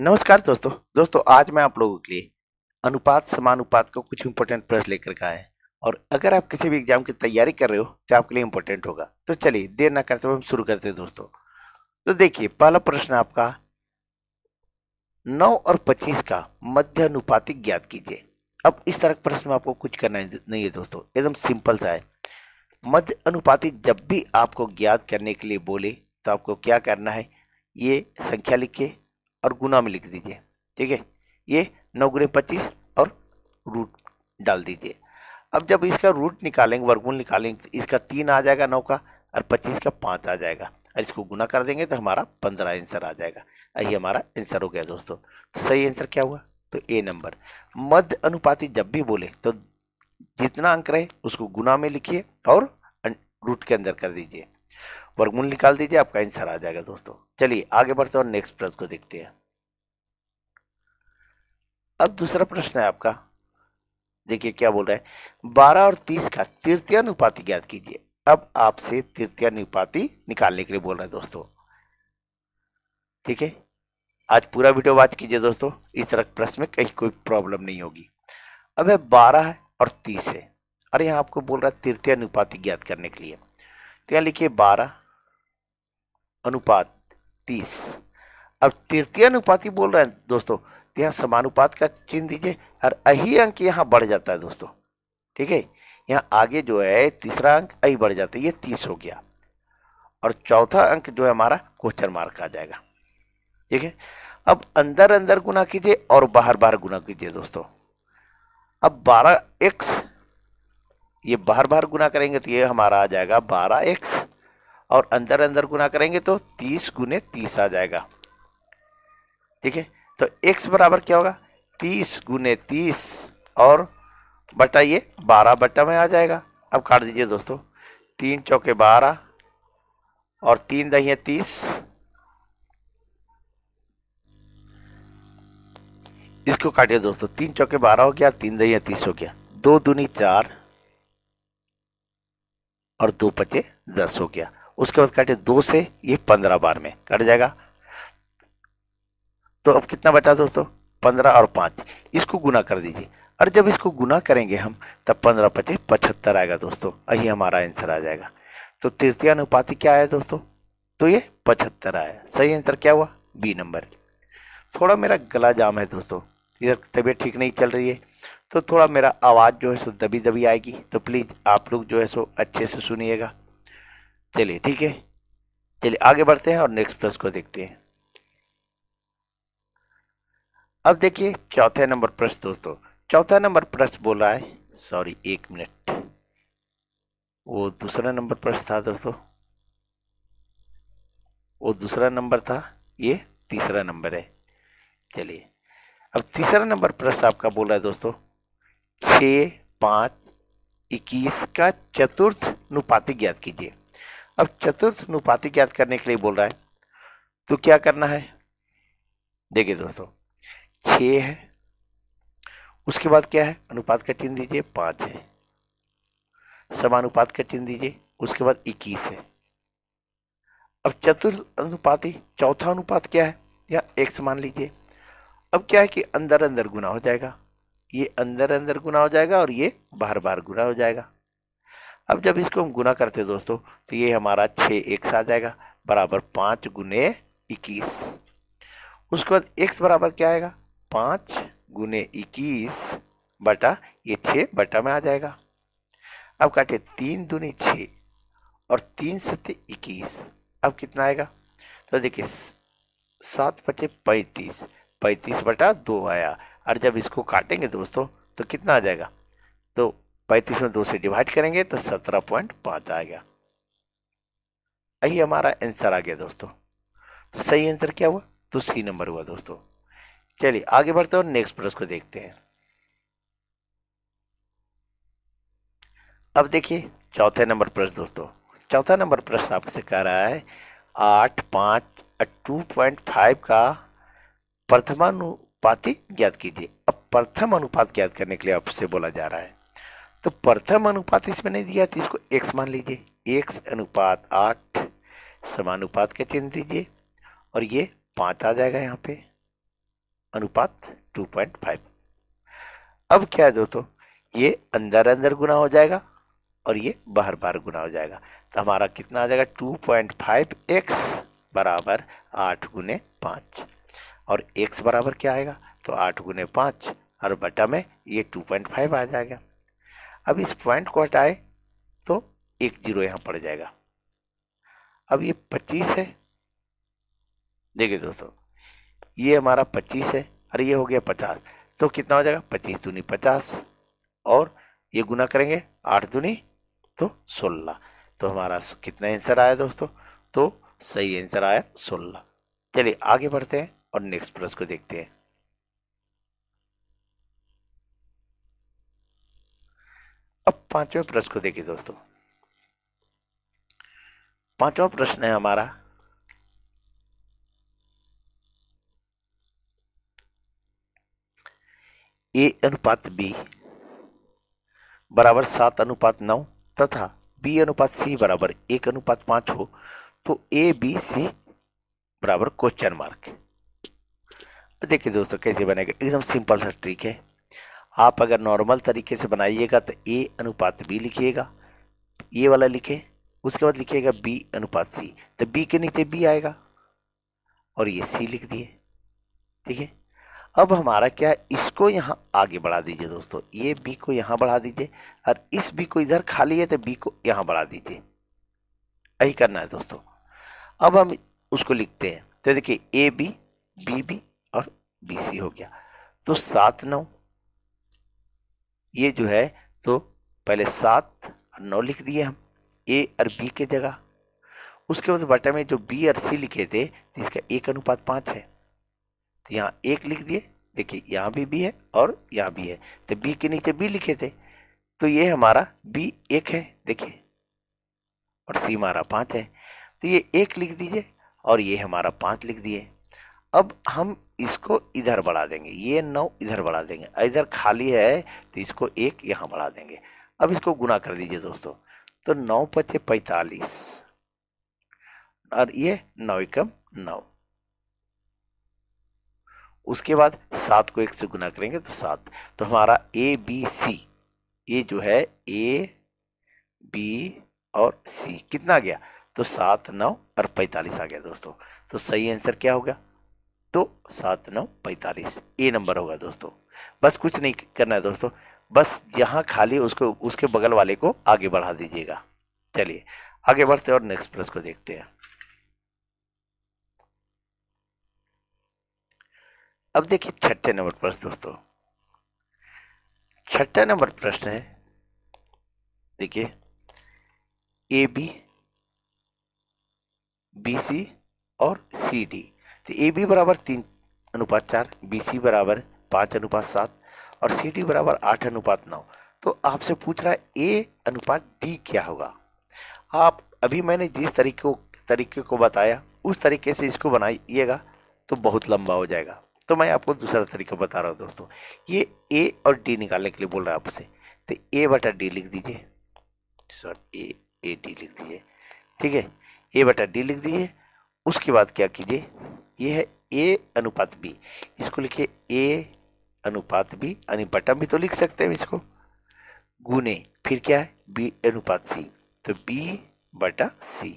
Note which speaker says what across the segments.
Speaker 1: नमस्कार दोस्तों दोस्तों आज मैं आप लोगों के लिए अनुपात समानुपात का कुछ इंपॉर्टेंट प्रश्न लेकर का है और अगर आप किसी भी एग्जाम की तैयारी कर रहे हो तो आपके लिए इंपॉर्टेंट होगा तो चलिए देर ना करते हुए हम शुरू करते हैं दोस्तों तो देखिए पहला प्रश्न आपका नौ और पच्चीस का मध्य अनुपातिक ज्ञात कीजिए अब इस तरह के प्रश्न में आपको कुछ करना नहीं है दोस्तों एकदम सिंपल सा है मध्य अनुपातिक जब भी आपको ज्ञात करने के लिए बोले तो आपको क्या करना है ये संख्या लिखिए और गुना में लिख दीजिए ठीक है ये नौ गुने पच्चीस और रूट डाल दीजिए अब जब इसका रूट निकालेंगे वर्गमूल निकालेंगे तो इसका तीन आ जाएगा नौ का और पच्चीस का पाँच आ जाएगा और इसको गुना कर देंगे तो हमारा पंद्रह आंसर आ जाएगा यही हमारा आंसर हो गया दोस्तों तो सही आंसर क्या हुआ तो ए नंबर मध्य अनुपाती जब भी बोले तो जितना अंक रहे उसको गुना में लिखिए और रूट के अंदर कर दीजिए वर्गमूल निकाल दीजिए आपका आंसर आ जाएगा दोस्तों चलिए आगे बढ़ते और नेक्स्ट प्रश्न को देखते हैं अब दूसरा प्रश्न है आपका देखिए क्या बोल रहा है बारह और तीस का तृतीय अनुपाति ज्ञात कीजिए अब आपसे तृतीय अनुपाति निकालने के लिए बोल रहे हैं दोस्तों ठीक है आज पूरा वीडियो वाच कीजिए दोस्तों इस तरह के प्रश्न में कहीं कोई प्रॉब्लम नहीं होगी अब है बारह है और तीस है अरे यहाँ आपको बोल रहा है तृतीय अनुपाति ज्ञात करने के लिए तो यहाँ लिखिए बारह अनुपात तीस अब तृतीय अनुपात ही बोल रहे हैं दोस्तों तो यहाँ समानुपात का चिन्ह दीजिए और अही अंक यहाँ बढ़ जाता है दोस्तों ठीक है यहाँ आगे जो है तीसरा अंक अही बढ़ जाता है ये तीस हो गया और चौथा अंक जो है हमारा क्वेश्चन मार्क आ जाएगा ठीक है अब अंदर अंदर गुना कीजिए और बाहर बाहर गुना कीजिए दोस्तों अब बारह एक्स ये बाहर बाहर गुना करेंगे तो ये हमारा आ जाएगा बारह एक्स और अंदर अंदर गुना करेंगे तो तीस गुने तीस आ जाएगा ठीक है तो एक्स बराबर क्या होगा तीस गुने तीस और बटा ये बारह बटा में आ जाएगा अब काट दीजिए दोस्तों तीन चौके बारह और तीन दहिए तीस इसको काटिए दोस्तों तीन चौके बारह हो गया तीन दही तीस हो गया दो दूनी चार और दो पचे दस हो गया उसके बाद काटे दो से ये पंद्रह बार में कट जाएगा तो अब कितना बचा दोस्तों पंद्रह और पाँच इसको गुना कर दीजिए और जब इसको गुना करेंगे हम तब पंद्रह पचे पचहत्तर आएगा दोस्तों यही हमारा आंसर आ जाएगा तो तृतीय अनुपाति क्या आया दोस्तों तो ये पचहत्तर आया सही आंसर क्या हुआ बी नंबर थोड़ा मेरा गला जाम है दोस्तों इधर तबीयत ठीक नहीं चल रही है तो थोड़ा मेरा आवाज़ जो है सो दबी दबी आएगी तो प्लीज़ आप लोग जो है सो अच्छे से सुनिएगा चलिए ठीक है चलिए आगे बढ़ते हैं और नेक्स्ट प्रश्न को देखते हैं अब देखिए चौथे नंबर प्रश्न दोस्तों चौथा नंबर प्रश्न बोला है सॉरी एक मिनट वो दूसरा नंबर प्रश्न था दोस्तों वो दूसरा नंबर था ये तीसरा नंबर है चलिए अब तीसरा नंबर प्रश्न आपका बोला है दोस्तों छ पाँच इक्कीस का चतुर्थ अनुपातिक ज्ञात कीजिए अब चतुर्थ अनुपाति ज्ञात करने के लिए बोल रहा है तो क्या करना है देखिए दोस्तों छ है उसके बाद क्या है अनुपात का चिन्ह दीजिए पांच है समानुपात का चिन्ह दीजिए उसके बाद इक्कीस है अब चतुर्थ अनुपाति चौथा अनुपात क्या है या एक समान लीजिए अब क्या है कि अंदर अंदर गुना हो जाएगा ये अंदर अंदर गुना हो जाएगा और ये बार बार गुना हो जाएगा अब जब इसको हम गुना करते हैं दोस्तों तो ये हमारा छः एक सा जाएगा बराबर पाँच गुने इक्कीस उसके बाद एक्स बराबर क्या आएगा पाँच गुने इक्कीस बटा ये छः बटा में आ जाएगा अब काटे तीन दुने छः और तीन सत्य इक्कीस अब कितना आएगा तो देखिए सात बचे पैंतीस पैंतीस बटा दो आया और जब इसको काटेंगे दोस्तों तो कितना आ जाएगा तो पैंतीस में दो से डिवाइड करेंगे तो सत्रह पॉइंट पाँच गया यही हमारा आंसर आ गया दोस्तों तो सही आंसर क्या हुआ तो सी नंबर हुआ दोस्तों चलिए आगे बढ़ते हैं और नेक्स्ट प्रश्न को देखते हैं अब देखिए चौथे नंबर प्रश्न दोस्तों चौथा नंबर प्रश्न आपसे कह रहा है आठ पाँच टू पॉइंट फाइव का प्रथमानुपाति ज्ञात कीजिए अब प्रथम अनुपात ज्ञात करने के लिए आपसे बोला जा रहा है तो प्रथम अनुपात इसमें नहीं दिया तो इसको एक्स मान लीजिए एक्स अनुपात आठ समानुपात का चिन्ह दीजिए और ये पाँच आ जाएगा यहाँ पे अनुपात टू पॉइंट फाइव अब क्या है दोस्तों ये अंदर अंदर गुना हो जाएगा और ये बाहर बाहर गुना हो जाएगा तो हमारा कितना आ जाएगा टू पॉइंट फाइव एक्स बराबर आठ गुने पाँच और एक्स बराबर क्या आएगा तो आठ गुने पाँच और बटा में ये टू पॉइंट फाइव आ जाएगा अब इस पॉइंट को हटाए तो एक जीरो यहाँ पड़ जाएगा अब ये पच्चीस है देखिए दोस्तों ये हमारा पच्चीस है अरे ये हो गया पचास तो कितना हो जाएगा पच्चीस दूनी पचास और ये गुना करेंगे आठ दूनी तो सोलह तो हमारा कितना आंसर आया दोस्तों तो सही आंसर आया सोलह चलिए आगे बढ़ते हैं और नेक्स्ट प्रश्न को देखते हैं अब पांचवें प्रश्न को देखिए दोस्तों पांचवा प्रश्न है हमारा ए अनुपात बी बराबर सात अनुपात नौ तथा बी अनुपात सी बराबर एक अनुपात पांच हो तो ए बी सी बराबर क्वेश्चन मार्क देखिए दोस्तों कैसे बनेगा एकदम सिंपल सा ट्रिक है आप अगर नॉर्मल तरीके से बनाइएगा तो ए अनुपात बी लिखिएगा ये वाला लिखे उसके बाद लिखिएगा बी अनुपात सी तो बी के नीचे बी आएगा और ये सी लिख दिए ठीक है अब हमारा क्या है इसको यहाँ आगे बढ़ा दीजिए दोस्तों ये बी को यहाँ बढ़ा दीजिए और इस बी को इधर खाली है तो बी को यहाँ बढ़ा दीजिए यही करना है दोस्तों अब हम उसको लिखते हैं तो देखिए ए बी बी बी और बी सी हो गया तो सात नौ ये जो है तो पहले सात और नौ लिख दिए हम ए और बी के जगह उसके बाद बटा में जो बी और सी लिखे थे तो इसका एक अनुपात पाँच है तो यहाँ एक लिख दिए देखिए यहाँ भी बी है और यहाँ भी है तो बी के नीचे बी लिखे थे तो ये हमारा बी एक है देखिए और सी हमारा पाँच है तो ये एक लिख दीजिए और ये हमारा पाँच लिख दिए अब हम इसको इधर बढ़ा देंगे ये नौ इधर बढ़ा देंगे इधर खाली है तो इसको एक यहाँ बढ़ा देंगे अब इसको गुना कर दीजिए दोस्तों तो नौ पचे पैतालीस और ये नौ एकम नौ उसके बाद सात को एक से गुना करेंगे तो सात तो हमारा ए बी सी ये जो है ए बी और सी कितना गया तो सात नौ और पैतालीस आ गया दोस्तों तो सही आंसर क्या होगा तो सात नौ पैंतालीस ये नंबर होगा दोस्तों बस कुछ नहीं करना है दोस्तों बस यहाँ खाली उसको उसके बगल वाले को आगे बढ़ा दीजिएगा चलिए आगे बढ़ते और नेक्स्ट प्रश्न को देखते हैं अब देखिए छठे नंबर प्रश्न दोस्तों छठे नंबर प्रश्न है देखिए ए बी बी सी और सी डी तो ए बी बराबर तीन अनुपात चार बी सी बराबर पाँच अनुपात सात और सी डी बराबर आठ अनुपात नौ तो आपसे पूछ रहा है ए अनुपात डी क्या होगा आप अभी मैंने जिस तरीके को तरीके को बताया उस तरीके से इसको बनाइएगा तो बहुत लंबा हो जाएगा तो मैं आपको दूसरा तरीका बता रहा हूँ दोस्तों ये ए और डी निकालने के लिए बोल रहा है आपसे तो ए बटा डी लिख दीजिए सॉरी ए ए डी लिख दीजिए ठीक है ए बटा डी लिख दीजिए उसके बाद क्या कीजिए ये है ए अनुपात बी इसको लिखिए ए अनुपात बी यानी बटम भी तो लिख सकते हैं इसको गुने फिर क्या है बी अनुपात सी तो बी बटा सी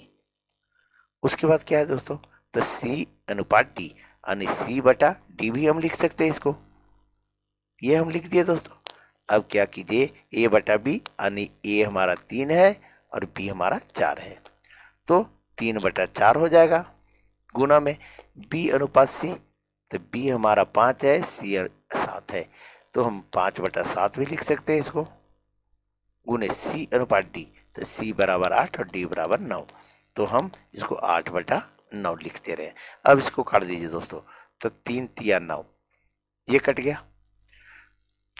Speaker 1: उसके बाद क्या है दोस्तों तो सी अनुपात डी यानी सी बटा डी भी हम लिख सकते हैं इसको ये हम लिख दिए दोस्तों अब क्या कीजिए ए बटा बी यानी ए हमारा तीन है और बी हमारा चार है तो तीन बटा चार हो जाएगा गुना में बी अनुपात सी तो बी हमारा पाँच है सी सात है तो हम पाँच बटा सात भी लिख सकते हैं इसको गुने सी अनुपात डी तो सी बराबर आठ और डी बराबर नौ तो हम इसको आठ बटा नौ लिखते रहे अब इसको काट दीजिए दोस्तों तो तीन तिया नौ ये कट गया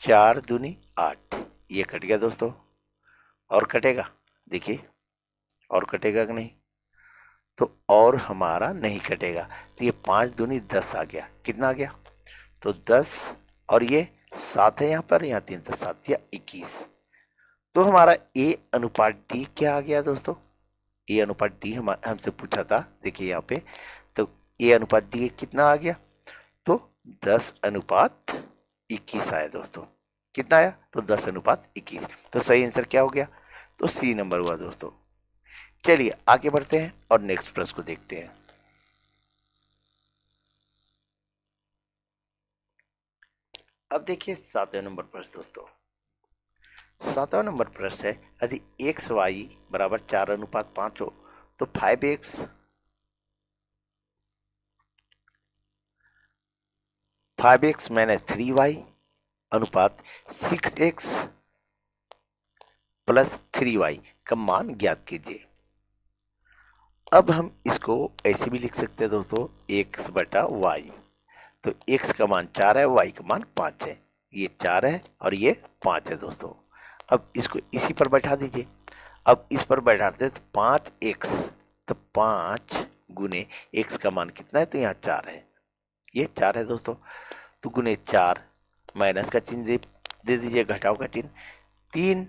Speaker 1: चार दूनी आठ ये कट गया दोस्तों और कटेगा देखिए और कटेगा कि नहीं तो और हमारा नहीं कटेगा तो ये पाँच दूनी दस आ गया कितना आ गया तो दस और ये सात है यहाँ पर यहाँ तीन दस सात या इक्कीस तो हमारा ए अनुपात डी क्या आ गया दोस्तों ए अनुपात डी हम हमसे पूछा था देखिए यहाँ पे तो ए अनुपात डी कितना आ गया तो दस अनुपात इक्कीस आया दोस्तों कितना आया तो दस अनुपात इक्कीस तो सही आंसर क्या हो गया तो सी नंबर हुआ दोस्तों चलिए आगे बढ़ते हैं और नेक्स्ट प्रश्न को देखते हैं अब देखिए सातवें नंबर प्रश्न दोस्तों सातवां नंबर प्रश्न है यदि एक्स वाई बराबर चार अनुपात पांच हो तो five x five x minus three y अनुपात six x plus three y का मान ज्ञात कीजिए अब हम इसको ऐसे भी लिख सकते हैं दोस्तों एक्स बटा वाई तो एक्स का मान चार है वाई का मान पाँच है ये चार है और ये पाँच है दोस्तों अब इसको इसी पर बैठा दीजिए अब इस पर बैठाते तो पाँच एक्स तो पाँच गुने एक्स का मान कितना है तो यहाँ चार है ये चार है दोस्तों तो गुने चार माइनस का चिन्ह दे, दे दीजिए घटाव का चिन्ह तीन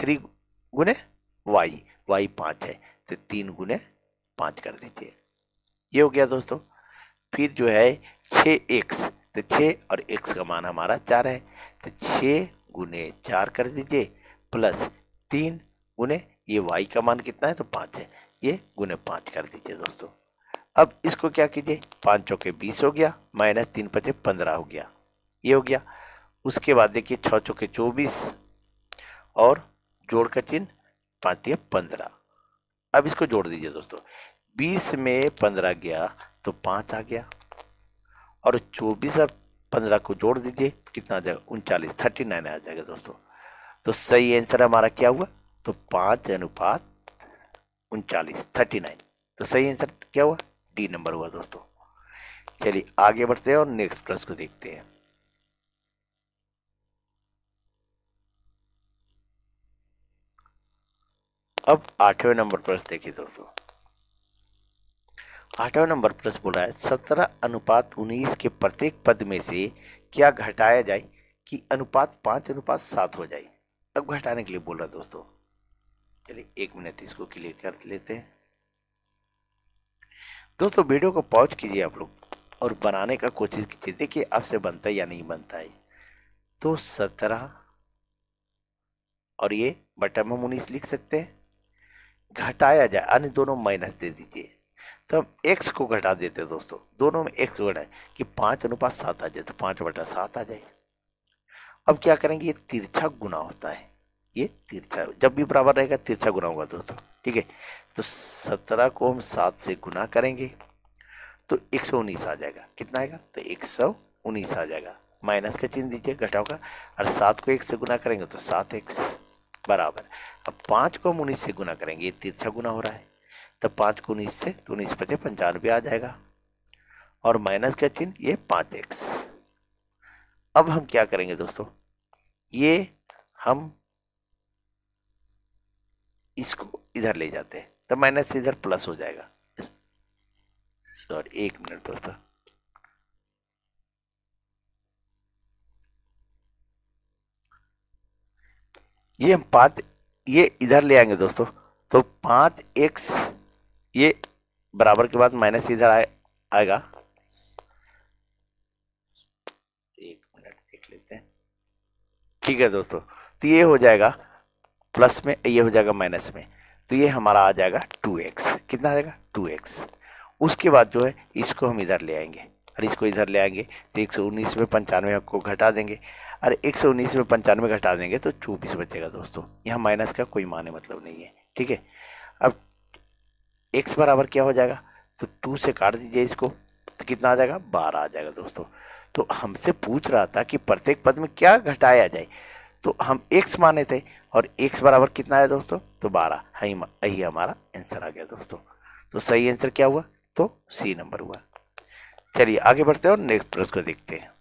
Speaker 1: थ्री गुने वाई वाई पाँच है तो तीन गुने पाँच कर दीजिए ये हो गया दोस्तों फिर जो है छः एक्स तो छः और एक्स का मान हमारा चार है तो छः गुने चार कर दीजिए प्लस तीन गुने ये वाई का मान कितना है तो पाँच है ये गुने पाँच कर दीजिए दोस्तों अब इसको क्या कीजिए पाँच चौके बीस हो गया माइनस तीन पचे पंद्रह हो गया ये हो गया उसके बाद देखिए छः चौके चौबीस और जोड़ का चिन्ह पाँच पंद्रह अब इसको जोड़ दीजिए दोस्तों बीस में पंद्रह गया तो पाँच आ गया और चौबीस और पंद्रह को जोड़ दीजिए कितना आ जाएगा उनचालीस थर्टी नाइन आ जाएगा दोस्तों तो सही आंसर हमारा क्या हुआ तो पाँच अनुपात उनचालीस थर्टी नाइन तो सही आंसर क्या हुआ डी नंबर हुआ दोस्तों चलिए आगे बढ़ते हैं और नेक्स्ट प्रश्न को देखते हैं अब आठवें नंबर प्रश्न देखिए दोस्तों आठवें नंबर प्रश्न बोला है सत्रह अनुपात उन्नीस के प्रत्येक पद में से क्या घटाया जाए कि अनुपात पांच अनुपात सात हो जाए अब घटाने के लिए बोला दोस्तों चलिए एक मिनट इसको क्लियर कर लेते हैं दोस्तों वीडियो को पॉज कीजिए आप लोग और बनाने का कोशिश कीजिए देखिए आपसे बनता है या नहीं बनता है तो सत्रह और ये बटन हम उन्नीस लिख सकते हैं घटाया जाए यानी दोनों माइनस दे दीजिए तो हम एक्स को घटा देते हैं दोस्तों दोनों में एक्स को घटाए कि पाँच अनुपात सात आ जाए तो पाँच बटा सात आ जाए अब क्या करेंगे ये तिरछा गुना होता है ये तिरछा जब भी बराबर रहेगा तिरछा गुना होगा दोस्तों ठीक है तो सत्रह को हम सात से गुना करेंगे तो एक सौ उन्नीस आ जाएगा कितना आएगा तो एक सौ उन्नीस आ जाएगा माइनस का चिन्ह दीजिए घटाओ का और सात को एक से गुना करेंगे तो सात एक्स बराबर अब पाँच को हम उन्नीस से गुना करेंगे ये तिरछा गुना हो रहा है तब पाँच को उन्नीस से तो उन्नीस पचे पंचानवे आ जाएगा और माइनस का चिन्ह ये पाँच एक्स अब हम क्या करेंगे दोस्तों ये हम इसको इधर ले जाते हैं तो माइनस से इधर प्लस हो जाएगा सॉरी एक मिनट दोस्तों ये हम पाँच ये इधर ले आएंगे दोस्तों तो पाँच एक्स ये बराबर के बाद माइनस इधर आए, आएगा एक मिनट देख लेते हैं ठीक है दोस्तों तो ये हो जाएगा प्लस में ये हो जाएगा माइनस में तो ये हमारा आ जाएगा टू एक्स कितना आ जाएगा टू एक्स उसके बाद जो है इसको हम इधर ले आएंगे और इसको इधर ले आएंगे तो एक सौ उन्नीस में पंचानवे आपको घटा देंगे और एक सौ उन्नीस में पंचानवे घटा देंगे तो चौबीस बचेगा दोस्तों यहाँ माइनस का कोई माने मतलब नहीं है ठीक है अब एक्स बराबर क्या हो जाएगा तो टू से काट दीजिए इसको तो कितना आ जाएगा बारह आ जाएगा दोस्तों तो हमसे पूछ रहा था कि प्रत्येक पद में क्या घटाया जाए तो हम एक्स माने थे और एक्स बराबर कितना आया दोस्तों तो बारह यही हमारा आंसर आ गया दोस्तों तो सही आंसर क्या हुआ तो सी नंबर हुआ चलिए आगे बढ़ते हैं और नेक्स्ट प्रश्न को देखते हैं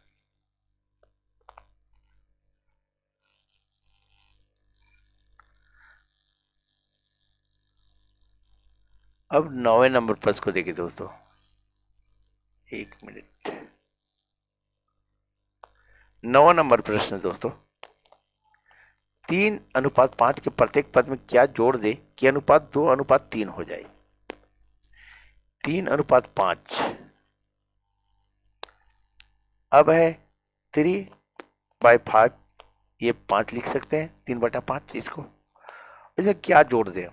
Speaker 1: अब नौवे नंबर प्रश्न को देखिए दोस्तों एक मिनट नौवा नंबर प्रश्न दोस्तों तीन अनुपात पांच के प्रत्येक पद में क्या जोड़ दे कि अनुपात दो अनुपात तीन हो जाए तीन अनुपात पांच अब है थ्री बाई फाइव ये पाँच लिख सकते हैं तीन बटा पाँच इसको इसे क्या जोड़ दें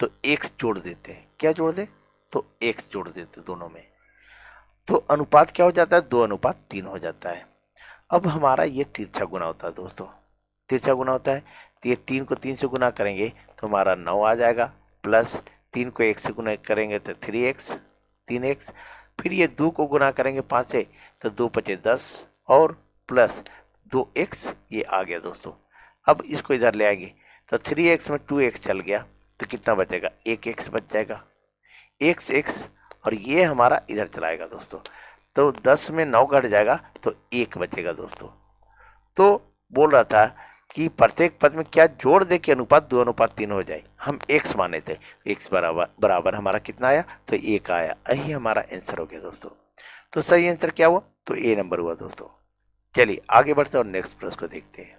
Speaker 1: तो एक्स जोड़ देते हैं क्या जोड़ दें तो एक्स जोड़ देते दोनों में तो अनुपात क्या हो जाता है दो अनुपात तीन हो जाता है अब हमारा ये तिरछा गुना होता है दोस्तों तिरछा गुना होता है तो ये तीन को तीन से गुना करेंगे तो हमारा नौ आ जाएगा प्लस तीन को एक से गुना करेंगे तो थ्री एक्स तीन एक्स फिर ये दो को गुना करेंगे पाँच से तो दो पचे दस और प्लस दो एक्स ये आ गया दोस्तों अब इसको इधर ले आएंगे तो थ्री एक्स में टू एक्स चल गया तो कितना बचेगा एक एक्स बच जाएगा एक्स एक्स और ये हमारा इधर चलाएगा दोस्तों तो दस में नौ घट जाएगा तो एक बचेगा दोस्तों तो बोल रहा था कि प्रत्येक पद में क्या जोड़ दे के अनुपात दो अनुपात तीन हो जाए हम एक्स माने थे एक्स बराबर बराबर हमारा कितना आया तो एक आया यही हमारा आंसर हो गया दोस्तों तो सही आंसर क्या हुआ तो ए नंबर हुआ दोस्तों चलिए आगे बढ़ते और नेक्स्ट प्रश्न को देखते हैं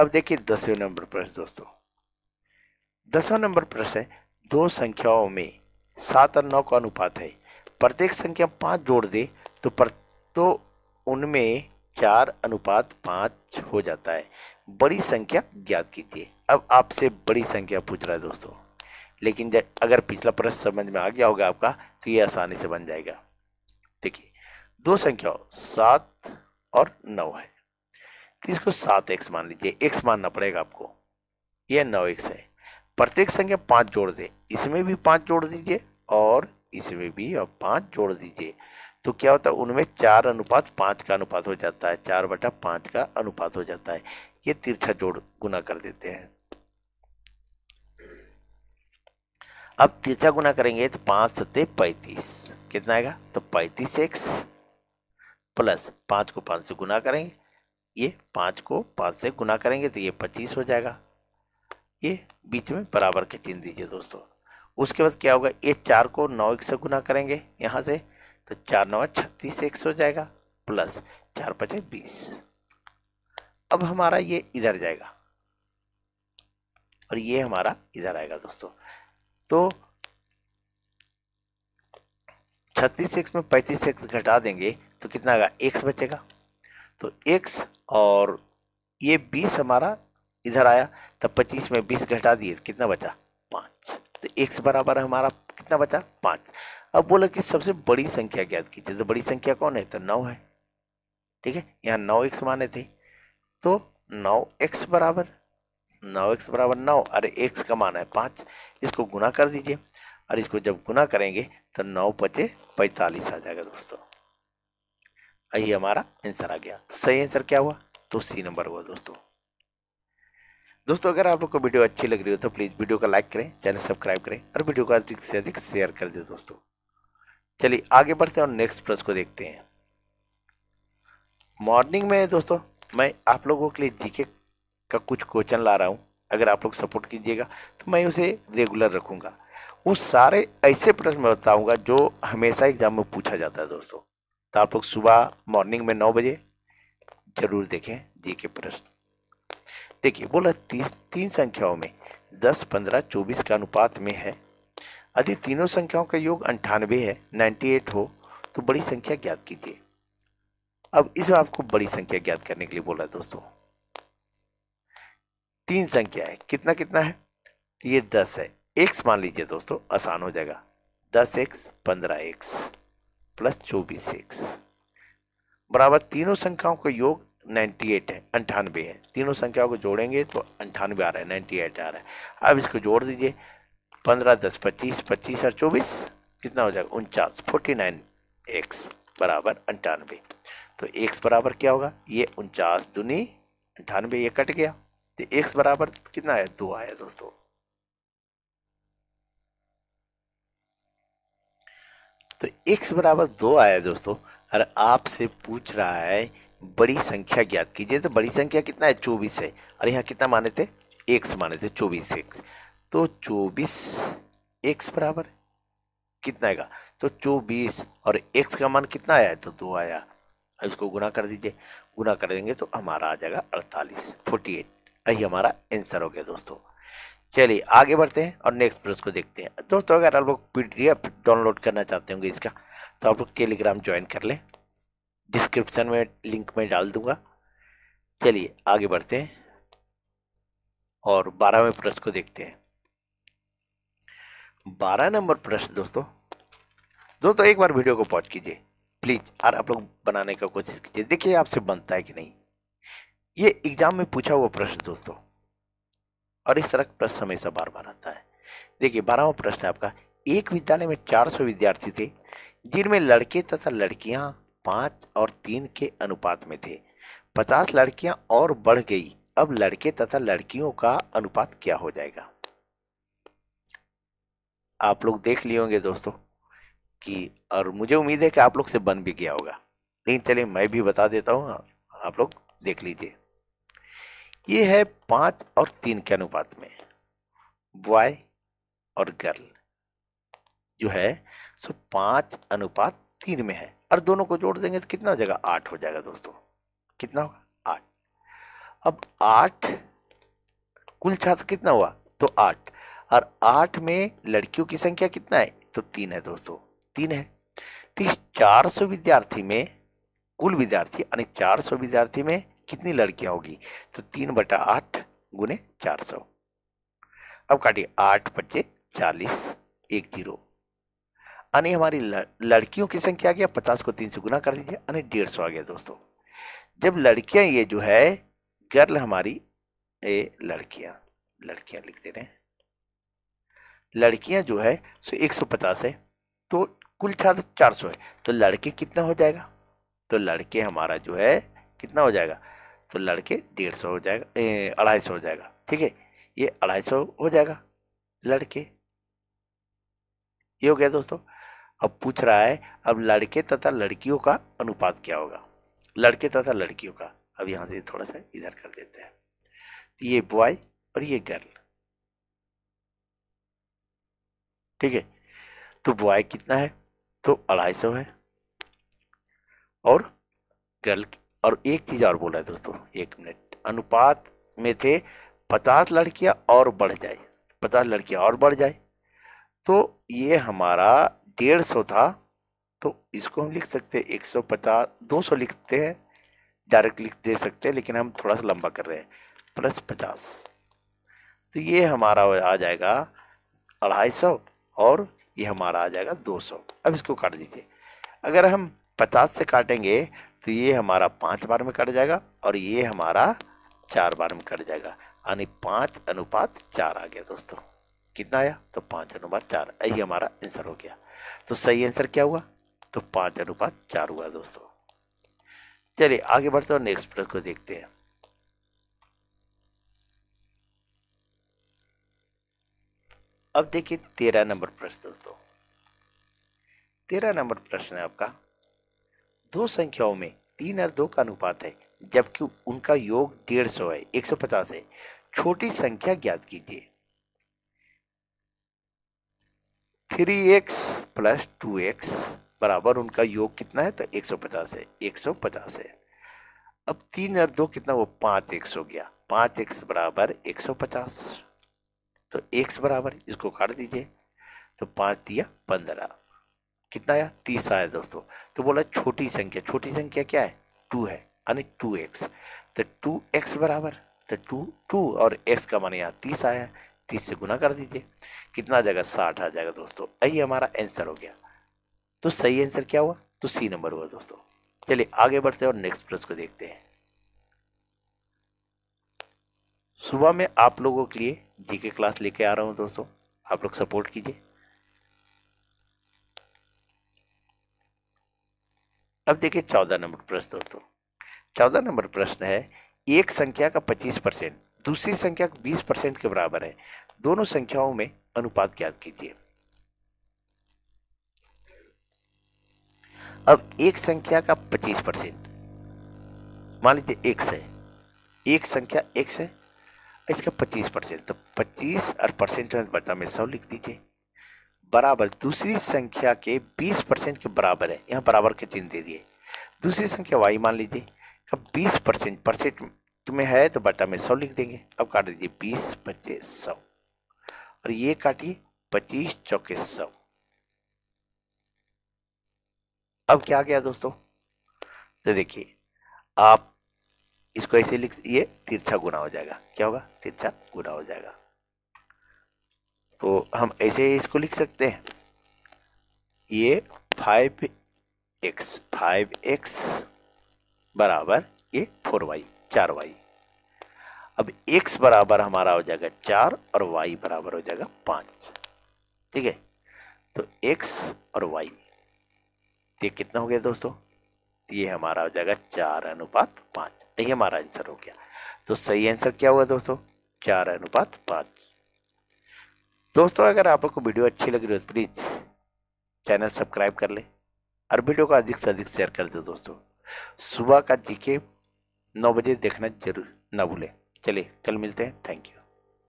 Speaker 1: अब देखिए दसवें नंबर प्रश्न दोस्तों दसवा नंबर प्रश्न है दो संख्याओं में सात और नौ का अनुपात है प्रत्येक संख्या पांच जोड़ दे तो पर तो उनमें चार अनुपात पांच हो जाता है बड़ी संख्या ज्ञात कीजिए अब आपसे बड़ी संख्या पूछ रहा है दोस्तों लेकिन जब अगर पिछला प्रश्न समझ में आ गया होगा आपका तो ये आसानी से बन जाएगा देखिए दो संख्याओं सात और नौ है तो इसको सात एक्स मान लीजिए एक्स मानना पड़ेगा आपको ये नौ एक्स है प्रत्येक संख्या पाँच जोड़ दे इसमें भी पाँच जोड़ दीजिए और इसमें भी और पाँच जोड़ दीजिए तो क्या होता है उनमें चार अनुपात पाँच का अनुपात हो जाता है चार बटा पाँच का अनुपात हो जाता है ये तिरछा जोड़ गुना कर देते हैं अब तीसरा गुना करेंगे तो पांच सत्ते पैंतीस कितना आएगा तो पैतीस एक्स प्लस पांच को पांच से गुना करेंगे ये पांच को पांच से गुना करेंगे तो ये पच्चीस हो जाएगा ये बीच में बराबर के चिन्ह दीजिए दोस्तों उसके बाद क्या होगा ये चार को नौ एक से गुना करेंगे यहाँ से तो चार नौ छत्तीस एक्स हो जाएगा प्लस चार पचे बीस अब हमारा ये इधर जाएगा और ये हमारा इधर आएगा दोस्तों तो छत्तीस एक्स में पैंतीस एक्स घटा देंगे तो कितना आएगा एक्स बचेगा तो एक्स और ये बीस हमारा इधर आया तो पच्चीस में बीस घटा दिए कितना बचा पाँच तो एक्स बराबर हमारा कितना बचा पाँच अब बोला कि सबसे बड़ी संख्या ज्ञात कीजिए तो बड़ी संख्या कौन है तो नौ है ठीक है यहाँ नौ एक्स माने थे तो नौ एक्स बराबर नौ एक्स बराबर नौ अरे एक्स का मान है पाँच इसको गुना कर दीजिए और इसको जब गुना करेंगे तो नौ पचे पैंतालीस आ जाएगा दोस्तों यही हमारा आंसर आ गया तो सही आंसर क्या हुआ तो सी नंबर हुआ दोस्तों दोस्तों अगर आप लोग को वीडियो अच्छी लग रही हो तो प्लीज़ वीडियो को लाइक करें चैनल सब्सक्राइब करें और वीडियो को अधिक से अधिक शेयर कर दें दोस्तों चलिए आगे बढ़ते हैं और नेक्स्ट प्रश्न को देखते हैं मॉर्निंग में दोस्तों मैं आप लोगों के लिए जीके का कुछ क्वेश्चन ला रहा हूँ अगर आप लोग सपोर्ट कीजिएगा तो मैं उसे रेगुलर रखूँगा वो सारे ऐसे प्रश्न बताऊँगा जो हमेशा एग्जाम में पूछा जाता है दोस्तों तो आप लोग सुबह मॉर्निंग में नौ बजे जरूर देखें जी के प्रश्न देखिए बोला तीन तीन संख्याओं में दस पंद्रह चौबीस के अनुपात में है यदि तीनों संख्याओं का योग अंठानवे है नाइन्टी एट हो तो बड़ी संख्या ज्ञात कीजिए अब इसमें आपको बड़ी संख्या ज्ञात करने के लिए बोला दोस्तों तीन संख्या है कितना कितना है ये दस है एक्स मान लीजिए दोस्तों आसान हो जाएगा दस एक्स पंद्रह एक्स प्लस चौबीस एक्स बराबर तीनों संख्याओं का योग 98 है अंठानवे है तीनों संख्याओं को जोड़ेंगे तो अंठानवे आ रहा है 98 आ रहा है अब इसको जोड़ दीजिए 15 10 25 25 और 24 कितना हो जाएगा उनचास फोर्टी नाइन एक्स बराबर अंठानवे तो एक्स बराबर क्या होगा ये उनचास दुनी अंठानवे ये कट गया तो एक्स बराबर कितना आया दो आया दोस्तों तो एक्स बराबर दो आया दोस्तों अरे आपसे पूछ रहा है बड़ी संख्या ज्ञात कीजिए तो बड़ी संख्या कितना है चौबीस है और यहाँ कितना माने थे एक्स माने थे चौबीस एक्स तो चौबीस एक्स बराबर कितना आएगा तो चौबीस और एक्स का मान कितना आया तो दो आया अब इसको गुना कर दीजिए गुना कर देंगे तो हमारा आ जाएगा अड़तालीस फोर्टी एट यही हमारा आंसर हो गया दोस्तों चलिए आगे बढ़ते हैं और नेक्स्ट प्रश्न को देखते हैं दोस्तों अगर आप लोग एफ डाउनलोड करना चाहते होंगे इसका तो आप लोग टेलीग्राम ज्वाइन कर लें डिस्क्रिप्शन में लिंक में डाल दूंगा चलिए आगे बढ़ते हैं और बारहवें प्रश्न को देखते हैं बारह नंबर प्रश्न दोस्तों दोस्तों एक बार वीडियो को पॉज कीजिए प्लीज और आप लोग बनाने का कोशिश कीजिए देखिए आपसे बनता है कि नहीं ये एग्जाम में पूछा हुआ प्रश्न दोस्तों और इस तरह का प्रश्न हमेशा बार बार आता है देखिए बारहवा प्रश्न आपका एक विद्यालय में 400 विद्यार्थी थे जिनमें लड़के तथा लड़कियां पांच और तीन के अनुपात में थे पचास लड़कियां और बढ़ गई अब लड़के तथा लड़कियों का अनुपात क्या हो जाएगा आप लोग देख लिए होंगे दोस्तों कि और मुझे उम्मीद है कि आप लोग से बन भी गया होगा लेकिन चलिए मैं भी बता देता हूँ आप लोग देख लीजिए ये है पांच और तीन के अनुपात में बॉय और गर्ल जो है सो पांच अनुपात तीन में है और दोनों को जोड़ देंगे तो कितना हो जाएगा आठ हो जाएगा दोस्तों कितना होगा आठ अब आठ कुल छात्र कितना हुआ तो आठ और आठ में लड़कियों की संख्या कितना है तो तीन है दोस्तों तीन है तीस तो चार सौ विद्यार्थी में कुल विद्यार्थी यानी चार सौ विद्यार्थी में कितनी लड़कियां होगी तो तीन बटा आठ गुने चार सौ अब काटिए आठ पच्चे चालीस एक जीरो यानी हमारी लड़कियों की संख्या आ गया पचास को तीन से गुना कर दीजिए यानी डेढ़ सौ आ गया दोस्तों जब लड़कियां ये जो है गर्ल हमारी ए लड़कियां लड़कियां लिख दे रहे हैं लड़कियां जो है सो एक सौ पचास है तो कुल छात्र तो चार सौ है तो लड़के कितना हो जाएगा तो लड़के हमारा जो है कितना हो जाएगा तो लड़के डेढ़ सौ हो जाएगा अढ़ाई सौ हो जाएगा ठीक है ये अढ़ाई सौ हो जाएगा लड़के ये हो गया दोस्तों अब पूछ रहा है अब लड़के तथा लड़कियों का अनुपात क्या होगा लड़के तथा लड़कियों का अब यहाँ से थोड़ा सा इधर कर देते हैं ये बॉय और ये गर्ल ठीक है तो बॉय कितना है तो अढ़ाई सौ है और गर्ल और एक चीज़ और बोला दोस्तों एक मिनट अनुपात में थे पचास लड़कियां और बढ़ जाए पचास लड़कियां और बढ़ जाए तो ये हमारा डेढ़ सौ था तो इसको हम लिख सकते हैं एक सौ पचास दो सौ लिखते हैं डायरेक्ट लिख दे सकते हैं लेकिन हम थोड़ा सा लंबा कर रहे हैं प्लस पचास तो ये हमारा आ जाएगा अढ़ाई सौ और ये हमारा आ जाएगा दो सौ अब इसको काट दीजिए अगर हम पचास से काटेंगे तो ये हमारा पाँच बार में कट जाएगा और ये हमारा चार बार में कट जाएगा यानी पाँच अनुपात चार आ गया दोस्तों कितना आया तो पाँच अनुपात चार यही हमारा आंसर हो गया तो सही आंसर क्या हुआ तो पाँच अनुपात चार हुआ दोस्तों चलिए आगे बढ़ते हैं नेक्स्ट प्रश्न को देखते हैं अब देखिए तेरह नंबर प्रश्न दोस्तों तेरह नंबर प्रश्न है आपका दो संख्याओं में तीन और दो का अनुपात है जबकि उनका योग डेढ़ सौ है एक सौ पचास है छोटी संख्या ज्ञात कीजिए three x plus two x बराबर उनका योग कितना है तो एक सौ पचास है एक सौ पचास है अब तीन और दो कितना वो पांच एक्स हो गया पांच एक्स बराबर एक सौ पचास तो एक्स बराबर इसको काट दीजिए तो पांच दिया पंद्रह कितना आया तीस आया दोस्तों तो बोला छोटी संख्या छोटी संख्या क्या है टू है यानी टू एक्स तो टू एक्स बराबर तो टू टू और एक्स का मान यहाँ तीस आया तीस से गुना कर दीजिए कितना आ जाएगा साठ आ जाएगा दोस्तों यही हमारा आंसर हो गया तो सही आंसर क्या हुआ तो सी नंबर हुआ दोस्तों चलिए आगे बढ़ते हैं और नेक्स्ट प्रश्न को देखते हैं सुबह में आप लोगों के लिए जी के क्लास लेके आ रहा हूँ दोस्तों आप लोग सपोर्ट कीजिए अब देखिए चौदह नंबर प्रश्न दोस्तों चौदह नंबर प्रश्न है एक संख्या का पच्चीस परसेंट दूसरी संख्या का बीस परसेंट के बराबर है दोनों संख्याओं में अनुपात ज्ञात कीजिए अब एक संख्या का पच्चीस परसेंट मान लीजिए एक से एक संख्या एक से इसका पच्चीस परसेंट तो पच्चीस और परसेंट बचा में सौ लिख दीजिए बराबर दूसरी संख्या के 20 परसेंट के बराबर है यहाँ बराबर के चिन्ह दे दिए दूसरी संख्या वाई मान लीजिए अब 20 परसेंट परसेंट में है तो बटा में सौ लिख देंगे अब काट दीजिए बीस पच्चीस सौ और ये काटिए पच्चीस चौके सौ अब क्या गया दोस्तों तो देखिए आप इसको ऐसे लिख ये तिरछा गुना हो जाएगा क्या होगा तिरछा गुना हो जाएगा तो हम ऐसे इसको लिख सकते हैं ये फाइव एक्स फाइव एक्स बराबर ये फोर वाई चार वाई अब x बराबर हमारा हो जाएगा चार और y बराबर हो जाएगा पाँच ठीक है तो x और y ये कितना हो गया दोस्तों ये हमारा हो जाएगा चार अनुपात पाँच ये हमारा आंसर हो गया तो सही आंसर क्या हुआ दोस्तों चार अनुपात पाँच दोस्तों अगर आपको वीडियो अच्छी लगी तो प्लीज़ चैनल सब्सक्राइब कर लें और वीडियो को अधिक से अधिक शेयर कर दो दोस्तों सुबह का जीके नौ बजे देखना जरूर ना भूलें चलिए कल मिलते हैं थैंक यू